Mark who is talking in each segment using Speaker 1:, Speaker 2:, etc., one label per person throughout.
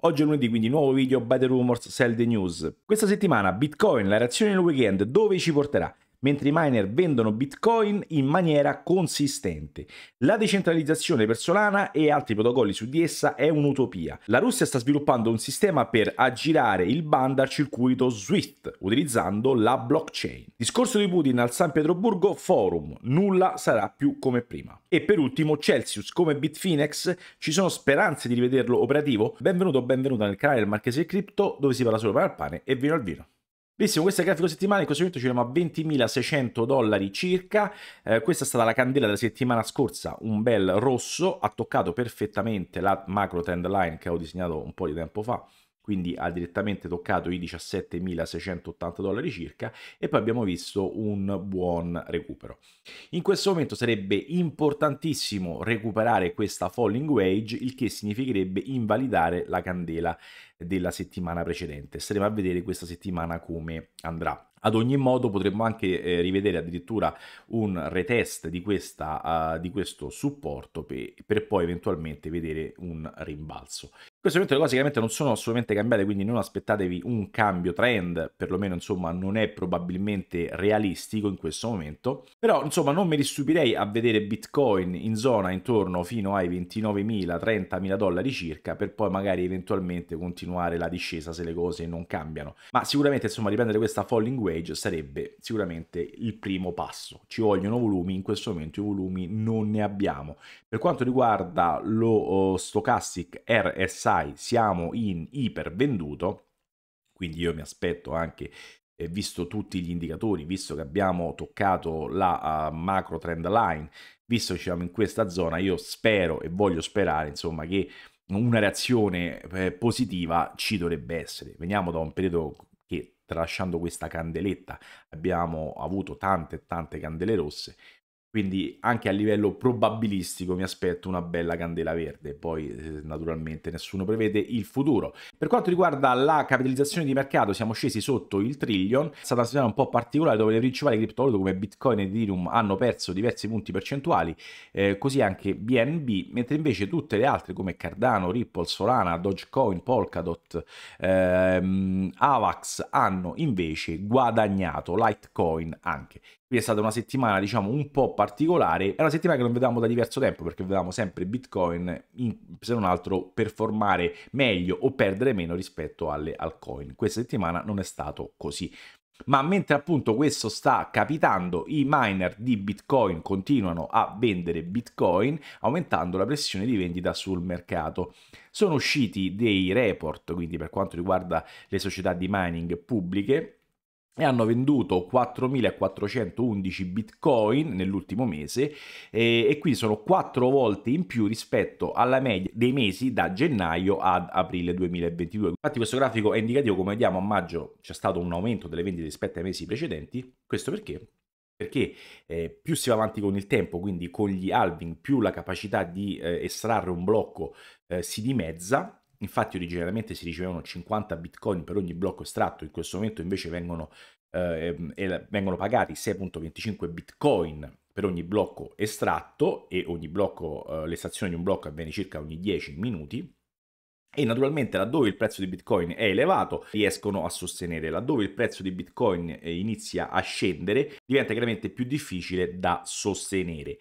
Speaker 1: Oggi è lunedì, quindi nuovo video by the rumors, sell the news. Questa settimana Bitcoin, la reazione del weekend, dove ci porterà? mentre i miner vendono Bitcoin in maniera consistente. La decentralizzazione per Solana e altri protocolli su di essa è un'utopia. La Russia sta sviluppando un sistema per aggirare il ban dal circuito SWIFT utilizzando la blockchain. Discorso di Putin al San Pietroburgo Forum, nulla sarà più come prima. E per ultimo Celsius come Bitfinex, ci sono speranze di rivederlo operativo? Benvenuto o benvenuta nel canale del Marchese Crypto dove si parla solo per al pane e vino al vino. Benissimo, questo è il grafico settimanale, in questo momento ci siamo a 20.600 dollari circa, eh, questa è stata la candela della settimana scorsa, un bel rosso, ha toccato perfettamente la macro trend line che ho disegnato un po' di tempo fa, quindi ha direttamente toccato i 17.680 dollari circa e poi abbiamo visto un buon recupero. In questo momento sarebbe importantissimo recuperare questa falling wage, il che significherebbe invalidare la candela della settimana precedente. Staremo a vedere questa settimana come andrà. Ad ogni modo potremmo anche eh, rivedere addirittura un retest di, questa, uh, di questo supporto per, per, poi eventualmente vedere un rimbalzo questo momento le cose chiaramente non sono assolutamente cambiate, quindi non aspettatevi un cambio trend, perlomeno insomma non è probabilmente realistico in questo momento, però insomma non mi ristupirei a vedere Bitcoin in zona intorno fino ai 29.000-30.000 dollari circa per poi magari eventualmente continuare la discesa se le cose non cambiano, ma sicuramente insomma riprendere questa falling wage sarebbe sicuramente il primo passo, ci vogliono volumi, in questo momento i volumi non ne abbiamo. Per quanto riguarda lo oh, stochastic RSI, supply siamo in ipervenduto, quindi io mi aspetto anche eh, visto tutti gli indicatori, visto che abbiamo toccato la uh, macro trend line, visto che siamo in questa zona, io spero e voglio sperare, insomma, che una reazione eh, positiva ci dovrebbe essere. Veniamo da un periodo che tralasciando questa candeletta abbiamo avuto tante tante candele rosse quindi anche a livello probabilistico mi aspetto una bella candela verde, poi eh, naturalmente nessuno prevede il futuro. Per quanto riguarda la capitalizzazione di mercato siamo scesi sotto il trillion, è stata una situazione un po' particolare dove le principali criptovalute come Bitcoin e Ethereum hanno perso diversi punti percentuali, eh, così anche BNB, mentre invece tutte le altre come Cardano, Ripple, Solana, Dogecoin, Polkadot, ehm, Avax hanno invece guadagnato, Litecoin anche. Qui è stata una settimana, diciamo, un po' particolare. È una settimana che non vedevamo da diverso tempo perché vedevamo sempre Bitcoin, in, se non altro, performare meglio o perdere meno rispetto alle altcoin. Questa settimana non è stato così. Ma mentre appunto questo sta capitando, i miner di Bitcoin continuano a vendere Bitcoin, aumentando la pressione di vendita sul mercato. Sono usciti dei report, quindi per quanto riguarda le società di mining pubbliche, e hanno venduto 4.411 bitcoin nell'ultimo mese e, e qui sono quattro volte in più rispetto alla media dei mesi da gennaio ad aprile 2022. Infatti questo grafico è indicativo, come vediamo a maggio c'è stato un aumento delle vendite rispetto ai mesi precedenti, questo perché perché eh, più si va avanti con il tempo, quindi con gli halving, più la capacità di eh, estrarre un blocco eh, si dimezza infatti originariamente si ricevevano 50 bitcoin per ogni blocco estratto, in questo momento invece vengono, eh, ehm, vengono pagati 6.25 bitcoin per ogni blocco estratto e ogni blocco, eh, l'estrazione di un blocco avviene circa ogni 10 minuti. E naturalmente laddove il prezzo di Bitcoin è elevato riescono a sostenere, laddove il prezzo di Bitcoin eh, inizia a scendere diventa chiaramente più difficile da sostenere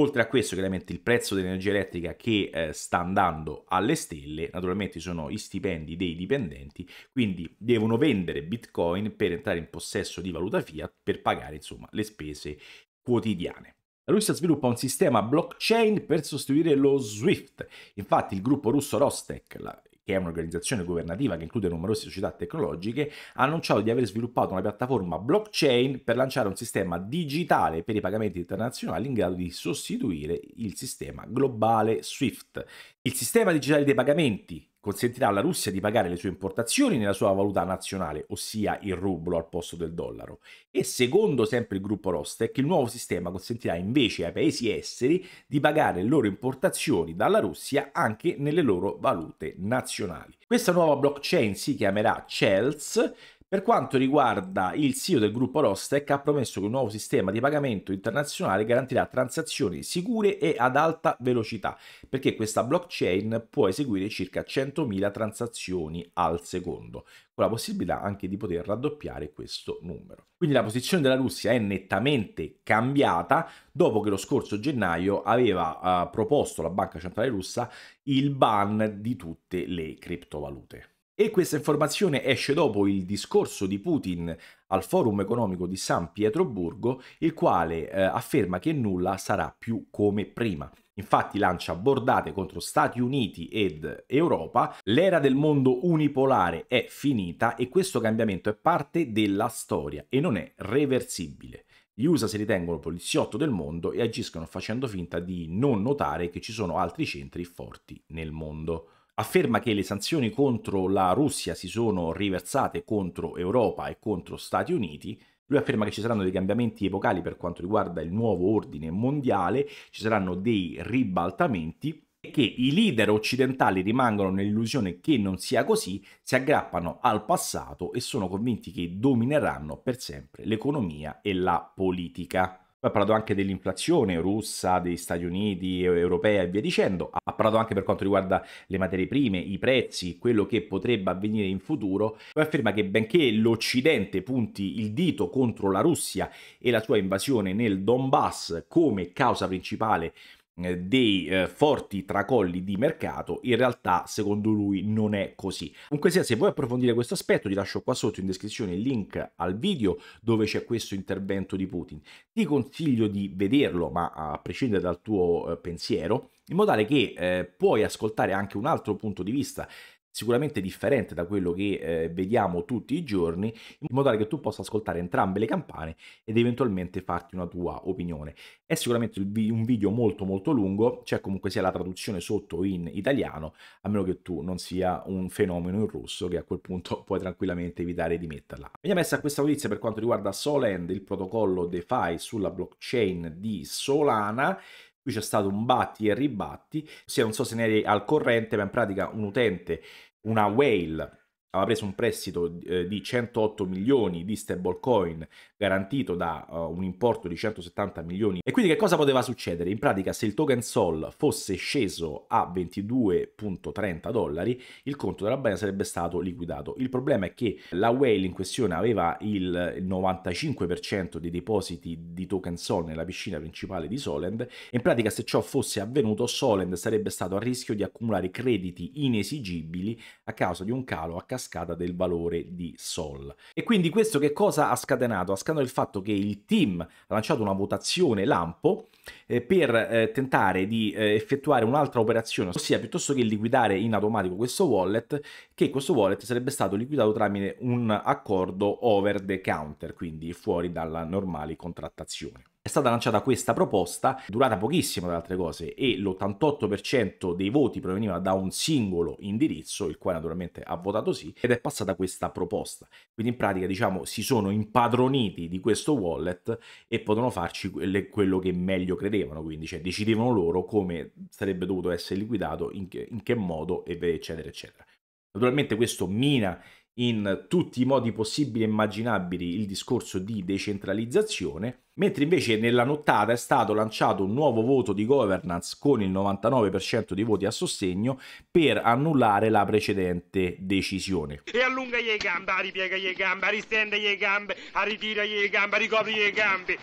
Speaker 1: Oltre a questo, chiaramente il prezzo dell'energia elettrica che eh, sta andando alle stelle, naturalmente sono i stipendi dei dipendenti, quindi devono vendere bitcoin per entrare in possesso di valuta fiat per pagare insomma le spese quotidiane. La Russia sviluppa un sistema blockchain per sostituire lo SWIFT. Infatti il gruppo russo Rostec, la, che è un'organizzazione governativa che include numerose società tecnologiche, ha annunciato di aver sviluppato una piattaforma blockchain per lanciare un sistema digitale per i pagamenti internazionali in grado di sostituire il sistema globale SWIFT. Il sistema digitale dei pagamenti consentirà alla Russia di pagare le sue importazioni nella sua valuta nazionale, ossia il rublo al posto del dollaro. E secondo sempre il gruppo Rostec, il nuovo sistema consentirà invece ai paesi esteri di pagare le loro importazioni dalla Russia anche nelle loro valute nazionali. Questa nuova blockchain si chiamerà CELS per quanto riguarda il CEO del gruppo Rostec, ha promesso che un nuovo sistema di pagamento internazionale garantirà transazioni sicure e ad alta velocità, perché questa blockchain può eseguire circa 100.000 transazioni al secondo, con la possibilità anche di poter raddoppiare questo numero. Quindi la posizione della Russia è nettamente cambiata dopo che lo scorso gennaio aveva uh, proposto la Banca Centrale Russa il ban di tutte le criptovalute. E questa informazione esce dopo il discorso di Putin al forum economico di San Pietroburgo, il quale eh, afferma che nulla sarà più come prima. Infatti lancia bordate contro Stati Uniti ed Europa, l'era del mondo unipolare è finita e questo cambiamento è parte della storia e non è reversibile. Gli USA si ritengono poliziotto del mondo e agiscono facendo finta di non notare che ci sono altri centri forti nel mondo afferma che le sanzioni contro la Russia si sono riversate contro Europa e contro Stati Uniti. Lui afferma che ci saranno dei cambiamenti epocali per quanto riguarda il nuovo ordine mondiale, ci saranno dei ribaltamenti e che i leader occidentali rimangono nell'illusione che non sia così, si aggrappano al passato e sono convinti che domineranno per sempre l'economia e la politica. Poi ha parlato anche dell'inflazione russa, degli Stati Uniti, europea e via dicendo. Ha parlato anche per quanto riguarda le materie prime, i prezzi, quello che potrebbe avvenire in futuro. Poi afferma che benché l'Occidente punti il dito contro la Russia e la sua invasione nel Donbass come causa principale eh, dei eh, forti tracolli di mercato, in realtà secondo lui non è così. Comunque se vuoi approfondire questo aspetto, ti lascio qua sotto in descrizione il link al video dove c'è questo intervento di Putin. Ti consiglio di vederlo, ma a prescindere dal tuo eh, pensiero, in modo tale che eh, puoi ascoltare anche un altro punto di vista sicuramente differente da quello che eh, vediamo tutti i giorni, in modo tale che tu possa ascoltare entrambe le campane ed eventualmente farti una tua opinione. È sicuramente un video molto molto lungo, c'è comunque sia la traduzione sotto in italiano, a meno che tu non sia un fenomeno in russo, che a quel punto puoi tranquillamente evitare di metterla. Veniamo messa questa notizia per quanto riguarda Solend, il protocollo DeFi sulla blockchain di Solana, qui c'è stato un batti e ribatti, ossia non so se ne eri al corrente, ma in pratica un utente, una whale, aveva preso un prestito eh, di 108 milioni di stablecoin garantito da uh, un importo di 170 milioni. E quindi che cosa poteva succedere? In pratica se il token SOL fosse sceso a 22.30 dollari, il conto della Binance sarebbe stato liquidato. Il problema è che la whale in questione aveva il 95% dei depositi di token SOL nella piscina principale di Solend e in pratica se ciò fosse avvenuto Solend sarebbe stato a rischio di accumulare crediti inesigibili a causa di un calo a cascata del valore di SOL. E quindi questo che cosa ha scatenato? Ha scatenato intascando il fatto che il team ha lanciato una votazione lampo eh, per eh, tentare di eh, effettuare un'altra operazione, ossia piuttosto che liquidare in automatico questo wallet, che questo wallet sarebbe stato liquidato tramite un accordo over the counter, quindi fuori dalla normale contrattazione è stata lanciata questa proposta, durata pochissimo tra le altre cose, e l'88% dei voti proveniva da un singolo indirizzo, il quale naturalmente ha votato sì, ed è passata questa proposta. Quindi in pratica, diciamo, si sono impadroniti di questo wallet e potevano farci quelle, quello che meglio credevano, quindi cioè, decidevano loro come sarebbe dovuto essere liquidato, in che, in che modo, eccetera, eccetera. Naturalmente questo mina in tutti i modi possibili e immaginabili il discorso di decentralizzazione, mentre invece nella nottata è stato lanciato un nuovo voto di governance con il 99% dei voti a sostegno per annullare la precedente decisione. E allunga le gambe, ripiega le gambe, ristende le gambe, ritira le gambe, ricopri le gambe.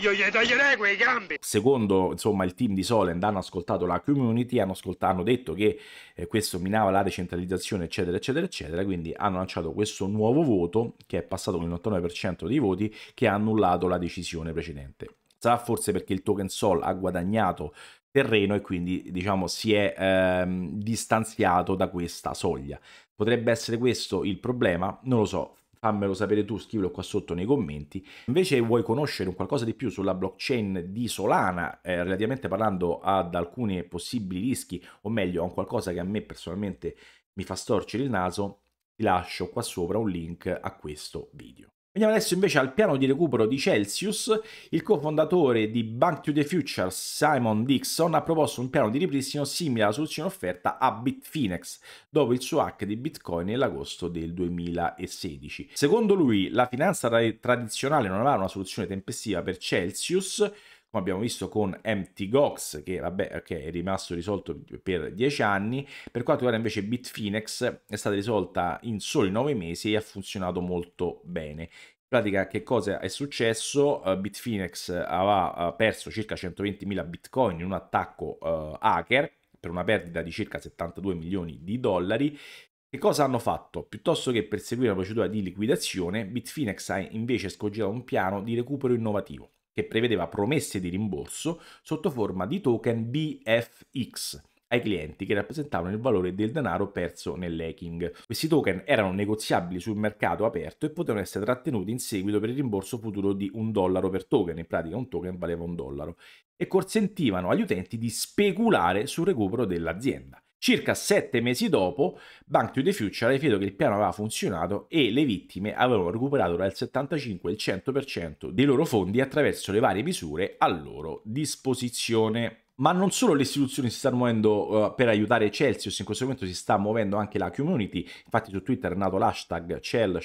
Speaker 1: Io gli taglierei quei gambi. Secondo insomma, il team di Solend hanno ascoltato la community, hanno, ascoltato, hanno detto che eh, questo minava la decentralizzazione, eccetera, eccetera, eccetera. Quindi hanno lanciato questo nuovo voto che è passato con il 99% dei voti che ha annullato la decisione precedente. Sarà forse perché il token Sol ha guadagnato terreno e quindi diciamo si è ehm, distanziato da questa soglia. Potrebbe essere questo il problema? Non lo so, fammelo sapere tu, scrivilo qua sotto nei commenti. Invece vuoi conoscere un qualcosa di più sulla blockchain di Solana, eh, relativamente parlando ad alcuni possibili rischi, o meglio a un qualcosa che a me personalmente mi fa storcere il naso, ti lascio qua sopra un link a questo video. Veniamo adesso invece al piano di recupero di Celsius. Il cofondatore di Bank to the Future, Simon Dixon, ha proposto un piano di ripristino simile alla soluzione offerta a Bitfinex dopo il suo hack di Bitcoin nell'agosto del 2016. Secondo lui, la finanza tradizionale non aveva una soluzione tempestiva per Celsius come abbiamo visto con MTGOX, che, vabbè, che è rimasto risolto per 10 anni. Per quanto riguarda invece Bitfinex, è stata risolta in soli 9 mesi e ha funzionato molto bene. In pratica che cosa è successo? Eh, Bitfinex aveva eh, perso circa 120.000 bitcoin in un attacco uh, hacker per una perdita di circa 72 milioni di dollari. Che cosa hanno fatto? Piuttosto che perseguire la procedura di liquidazione, Bitfinex ha invece scogitato un piano di recupero innovativo che prevedeva promesse di rimborso sotto forma di token BFX ai clienti che rappresentavano il valore del denaro perso nell'hacking. Questi token erano negoziabili sul mercato aperto e potevano essere trattenuti in seguito per il rimborso futuro di un dollaro per token, in pratica un token valeva un dollaro, e consentivano agli utenti di speculare sul recupero dell'azienda. Circa sette mesi dopo, Bank to the Future ha riferito che il piano aveva funzionato e le vittime avevano recuperato dal 75 e il 100% dei loro fondi attraverso le varie misure a loro disposizione. Ma non solo le istituzioni si stanno muovendo uh, per aiutare Celsius, in questo momento si sta muovendo anche la community, infatti su Twitter è nato l'hashtag Cell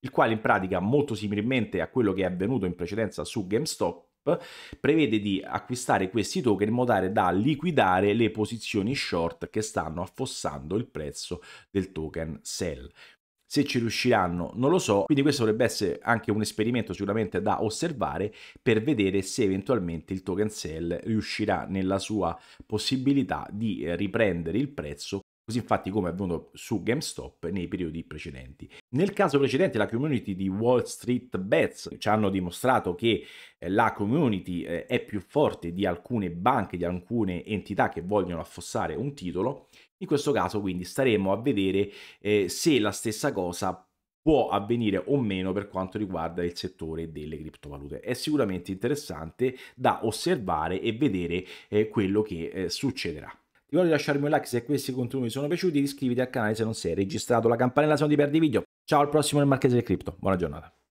Speaker 1: il quale in pratica molto similmente a quello che è avvenuto in precedenza su GameStop prevede di acquistare questi token in modo tale da liquidare le posizioni short che stanno affossando il prezzo del token sell. Se ci riusciranno non lo so, quindi questo dovrebbe essere anche un esperimento sicuramente da osservare per vedere se eventualmente il token sell riuscirà nella sua possibilità di riprendere il prezzo così infatti come è avvenuto su GameStop nei periodi precedenti. Nel caso precedente la community di Wall Street Bets ci hanno dimostrato che eh, la community eh, è più forte di alcune banche, di alcune entità che vogliono affossare un titolo. In questo caso quindi staremo a vedere eh, se la stessa cosa può avvenire o meno per quanto riguarda il settore delle criptovalute. È sicuramente interessante da osservare e vedere eh, quello che eh, succederà. Ti voglio lasciarmi un like se questi contenuti sono piaciuti, iscriviti al canale se non sei registrato, la campanella se non ti perdi video. Ciao al prossimo nel Marchese del Cripto, buona giornata.